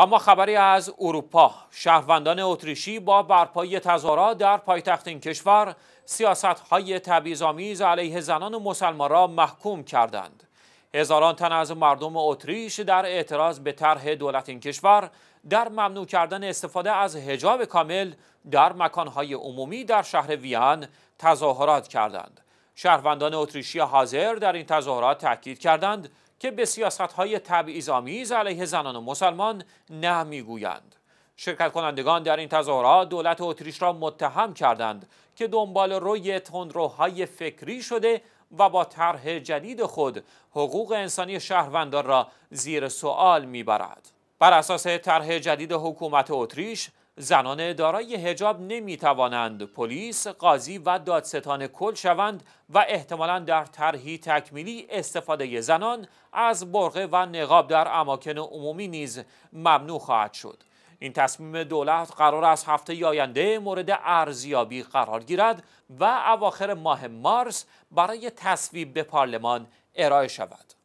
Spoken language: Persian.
و ما خبری از اروپا شهروندان اتریشی با برپایی تظاهرات در پایتخت این کشور سیاست های تبعیض‌آمیز علیه زنان مسلمان را محکوم کردند هزاران تن از مردم اتریش در اعتراض به طرح دولت این کشور در ممنوع کردن استفاده از هجاب کامل در مکانهای عمومی در شهر ویان تظاهرات کردند شهروندان اتریشی حاضر در این تظاهرات تاکید کردند که به سیاست های آمیز علیه زنان و مسلمان نه میگویند شرکت کنندگان در این تظاهرات دولت اتریش را متهم کردند که دنبال روی تندروهای فکری شده و با طرح جدید خود حقوق انسانی شهروندان را زیر سوال میبرد بر اساس طرح جدید حکومت اتریش زنان دارای هجاب نمی توانند پلیس، قاضی و دادستان کل شوند و احتمالا در طرحی تکمیلی استفاده زنان از برقه و نقاب در اماکن عمومی نیز ممنوع خواهد شد. این تصمیم دولت قرار است هفته آینده مورد ارزیابی قرار گیرد و اواخر ماه مارس برای تصویب به پارلمان ارائه شود.